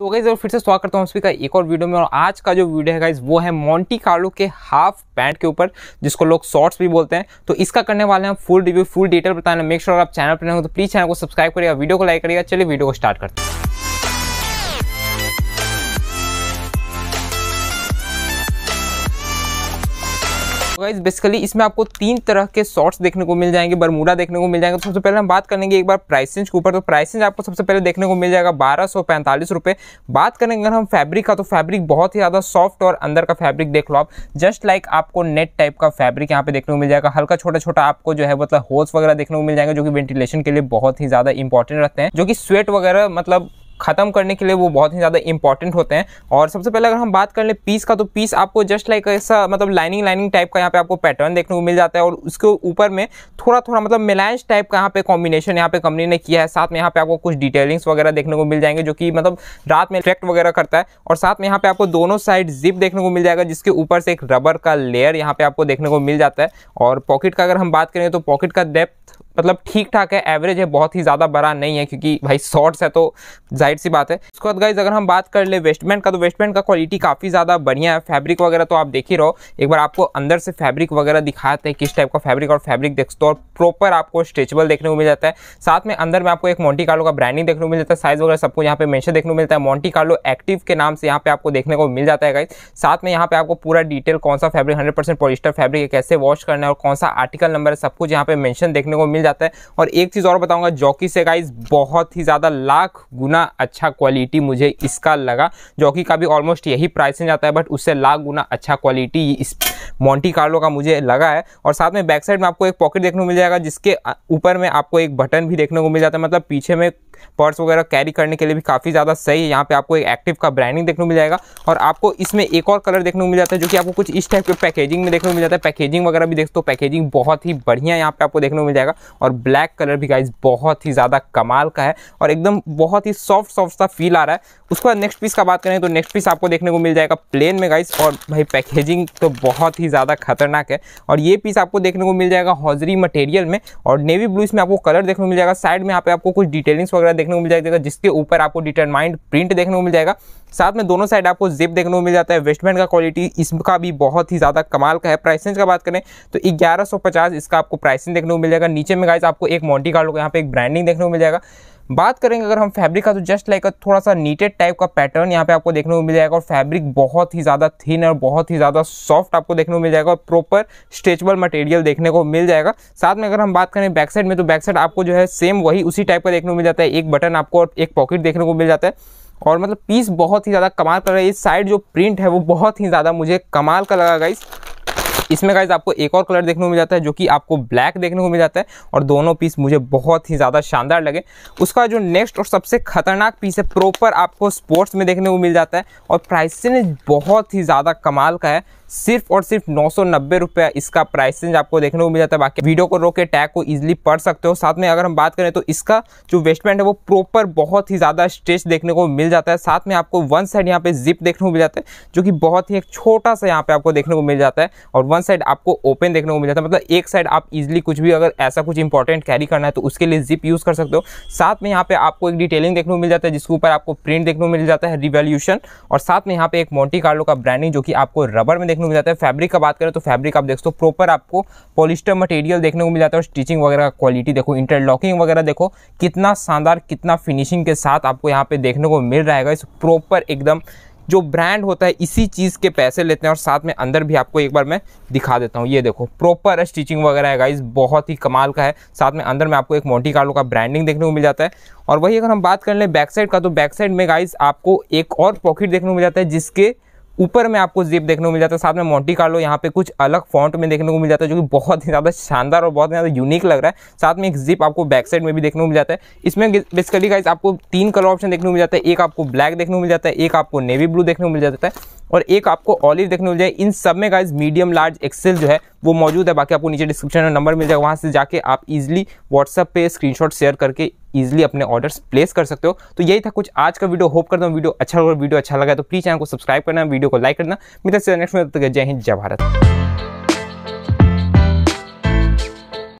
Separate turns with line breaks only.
तो गाइज और फिर से स्वागत करता हूँ सभी का एक और वीडियो में और आज का जो वीडियो है गाइज वो है मोंटी कार्लो के हाफ पैंट के ऊपर जिसको लोग शॉर्ट्स भी बोलते हैं तो इसका करने वाले हैं फुल रिव्यू फुल डिटेल बताने मेक श्योर आप चैनल पर नहीं हो तो प्लीज चैनल को सब्सक्राइब करिएगा वीडियो को लाइक करिएगा चलिए वीडियो को स्टार्ट करते हैं गाइज तो बेसिकली इसमें आपको तीन तरह के शॉर्ट्स देखने को मिल जाएंगे बरमूडा देखने को मिल जाएंगे तो सबसे पहले हम बात करेंगे एक बार प्राइसेंज के ऊपर तो प्राइसेंज आपको सबसे पहले देखने को मिल जाएगा बारह सौ पैंतालीस रुपये बात करेंगे अगर हम फैब्रिक का तो फैब्रिक बहुत ही ज़्यादा सॉफ्ट और अंदर का फैब्रिक देख लो आप जस्ट लाइक आपको नेट टाइप का फैब्रिक यहाँ पे देखने को मिल जाएगा हल्का छोटा छोटा आपको जो है मतलब होल्स वगैरह देखने को मिल जाएंगे जो कि वेंटिलेशन के लिए बहुत ही ज़्यादा इंपॉर्टेंट रहते हैं जो कि स्वेट वगैरह मतलब ख़त्म करने के लिए वो बहुत ही ज़्यादा इंपॉर्टेंट होते हैं और सबसे पहले अगर हम बात कर लें पीस का तो पीस आपको जस्ट लाइक ऐसा मतलब लाइनिंग लाइनिंग टाइप का यहाँ पे आपको पैटर्न देखने को मिल जाता है और उसके ऊपर में थोड़ा थोड़ा मतलब मिलाइज टाइप का यहाँ पे कॉम्बिनेशन यहाँ पे कंपनी ने किया है साथ में यहाँ पे आपको कुछ डिटेलिंग्स वगैरह देखने को मिल जाएंगे जो कि मतलब रात में इफेक्ट वगैरह करता है और साथ में यहाँ पे आपको दोनों साइड जिप देखने को मिल जाएगा जिसके ऊपर से एक रबर का लेयर यहाँ पे आपको देखने को मिल जाता है और पॉकेट का अगर हम बात करें तो पॉकेट का डेप्थ मतलब ठीक ठाक है एवरेज है बहुत ही ज़्यादा बड़ा नहीं है क्योंकि भाई शॉर्ट्स है तो जाहिर सी बात है उसके बाद गाइज अगर हम बात कर ले वेस्टमेंट का तो वेस्टमेंट का क्वालिटी काफ़ी ज़्यादा बढ़िया है फैब्रिक वगैरह तो आप देख ही रहो एक बार आपको अंदर से फैब्रिक वगैरह दिखाते हैं किस टाइप का फैब्रिक और फैब्रिक देखते हो और प्रॉपर आपको स्ट्रेचबल देखने को मिल जाता है साथ में अंदर में आपको एक मोन्टी कार्लो का ब्रांडिंग देखने को मिल जाता है साइज वगैरह सबको यहाँ पे मैंशन देखने को मिलता है मोन्टी कार्लो एक्टिव के नाम से यहाँ पे आपको देखने को मिल जाता है गाइज साथ में यहाँ पे आपको पूरा डिटेल कौन सा fabric hundred percent polyester fabric है कैसे वॉश करना है और कौन सा आर्टिकल नंबर है सब कुछ यहाँ पे मैंशन देखने को मिल जाता है और एक चीज़ और बताऊंगा जॉकी से गाइज बहुत ही ज़्यादा लाख गुना अच्छा क्वालिटी मुझे इसका लगा जॉकी का भी ऑलमोस्ट यही प्राइसिंग जाता है बट उससे लाख गुना अच्छा क्वालिटी इस मोंटी कार्लो का मुझे लगा है और साथ में बैक साइड में आपको एक पॉकेट देखने को मिल जाएगा जिसके ऊपर में आपको एक बटन भी देखने को मिल जाता है मतलब पीछे में पर्स वगैरह कैरी करने के लिए भी काफ़ी ज़्यादा सही है यहाँ पे आपको एक एक्टिव का ब्रांडिंग देखने को मिल जाएगा और आपको इसमें एक और कलर देखने को मिल जाता है जो कि आपको कुछ इस टाइप के पैकेजिंग में देखने को मिल जाता है पैकेजिंग वगैरह भी देखते हो पैकेजिंग बहुत ही बढ़िया यहाँ पे आपको देखने को मिल जाएगा और ब्लैक कलर भी गाइज बहुत ही ज़्यादा कमाल का है और एकदम बहुत ही सॉफ्ट सॉफ्ट सा फील आ रहा है उसके बाद नेक्स्ट पीस का बात करें तो नेक्स्ट पीस आपको देखने को मिल जाएगा प्लेन में गाइस और भाई पैकेजिंग तो बहुत ही ज़्यादा खतरनाक है और ये पीस आपको देखने को मिल जाएगा हॉजरी मटेरियल में और नेवी ब्लू इसमें आपको कलर देखने को मिल जाएगा साइड में यहाँ पे आपको कुछ डिटेलिंग्स वगैरह वगैरह देखने को मिल जाएगा जिसके ऊपर आपको डिटरमाइंड प्रिंट देखने को मिल जाएगा साथ में दोनों साइड आपको जिप देखने को मिल जाता है वेस्टमैन का क्वालिटी इसका भी बहुत ही ज़्यादा कमाल का है प्राइसेंस का बात करें तो ग्यारह इसका आपको प्राइसिंग देखने को मिल जाएगा नीचे में गाइज आपको एक मॉन्टी कार्डो का यहाँ पे एक ब्रांडिंग देखने को मिल जाएगा बात करेंगे अगर हम फैब्रिक का तो जस्ट लाइक थोड़ा सा नीटेड टाइप का पैटर्न यहाँ पे आपको देखने को मिल जाएगा और फैब्रिक बहुत ही ज़्यादा थिन और बहुत ही ज़्यादा सॉफ्ट आपको देखने को मिल जाएगा और प्रॉपर स्ट्रेचबल मटेरियल देखने को मिल जाएगा साथ में अगर हम बात करें बैक साइड में तो बैक साइड आपको जो है सेम वही उसी टाइप का देखने को मिल जाता है एक बटन आपको और एक पॉकेट देखने को मिल जाता है और मतलब पीस बहुत ही ज़्यादा कमाल का रहा है इस साइड जो प्रिंट है वो बहुत ही ज़्यादा मुझे कमाल का लगा गाइस इसमें गाइज आपको एक और कलर देखने को मिल जाता है जो कि आपको ब्लैक देखने को मिल जाता है और दोनों पीस मुझे बहुत ही ज़्यादा शानदार लगे उसका जो नेक्स्ट और सबसे खतरनाक पीस है प्रॉपर आपको स्पोर्ट्स में देखने को मिल जाता है और प्राइसिंग बहुत ही ज़्यादा कमाल का है सिर्फ और सिर्फ नौ सौ नब्बे रुपया इसका प्राइस रेंज आपको देखने को मिल जाता है बाकी वीडियो को रोके टैग को इजिली पढ़ सकते हो साथ में अगर हम बात करें तो इसका जो वेस्टमेंट है वो प्रॉपर बहुत ही ज़्यादा स्ट्रेच देखने को मिल जाता है साथ में आपको वन साइड यहाँ पे जिप देखने को मिल जाता है जो कि बहुत ही एक छोटा सा यहाँ पे आपको देखने को मिल जाता है और वन साइड आपको ओपन देखने को मिल जाता है मतलब एक साइड आप इजिली कुछ भी अगर ऐसा कुछ इंपॉर्टेंट कैरी करना है तो उसके लिए जिप यूज़ कर सकते हो साथ में यहाँ पे आपको एक डिटेलिंग देखने को मिल जाता है जिसके ऊपर आपको प्रिंट देखने को मिल जाता है रिवेल्यूशन और साथ में यहाँ पे एक मोटी कार्लो का ब्रांडिंग जो कि आपको रबर में देखने को मिल जाता है फैब्रिक का बात करें तो फैब्रिक आप देख सकते हो प्रॉपर आपको पॉलिस्टर मटेरियल देखने को मिल जाता है और स्टिचिंग वगैरह का क्वालिटी देखो इंटरलॉकिंग वगैरह देखो कितना शानदार कितना फिनिशिंग के साथ आपको यहाँ पे देखने को मिल रहा है इस प्रॉपर एकदम जो ब्रांड होता है इसी चीज़ के पैसे लेते हैं और साथ में अंदर भी आपको एक बार मैं दिखा देता हूँ ये देखो प्रॉपर स्टिचिंग वगैरह है गाइस बहुत ही कमाल का है साथ में अंदर में आपको एक मोटी कार्लो का ब्रांडिंग देखने को मिल जाता है और वही अगर हम बात कर लें बैक साइड का तो बैक साइड में गाइस आपको एक और पॉकेट देखने को मिल जाता है जिसके ऊपर में आपको जेब देखने को मिल जाता है साथ में मोटी कार्लो यहाँ पे कुछ अलग फॉन्ट में देखने को मिल जाता है जो कि बहुत ही ज़्यादा शानदार और बहुत ही ज़्यादा यूनिक लग रहा है साथ में एक जिप आपको बैक साइड में भी देखने को मिल जाता है इसमें बेसिकली गाइज आपको तीन कलर ऑप्शन देखने को मिल जाता है एक आपको ब्लैक देखने को मिल जाता है एक आपको नेवी ब्लू देखने को मिल जाता है और एक आपको ऑलिव देखने को मिल जाए इन सब में गाइज मीडियम लार्ज एक्सेल जो है वो मौजूद है बाकी आपको नीचे डिस्क्रिप्शन में नंबर मिल जाएगा वहाँ से जाके आप इजिली व्हाट्सअप पे स्क्रीनशॉट शेयर करके इजिली अपने ऑर्डर्स प्लेस कर सकते हो तो यही था कुछ आज का वीडियो होप करता हूँ वीडियो अच्छा होगा वीडियो अच्छा लगा अच्छा तो प्लीज़ चैनल को सब्सक्राइब करना वीडियो को लाइक करना मित्र से नेक्स्ट में जय हिंद जय भारत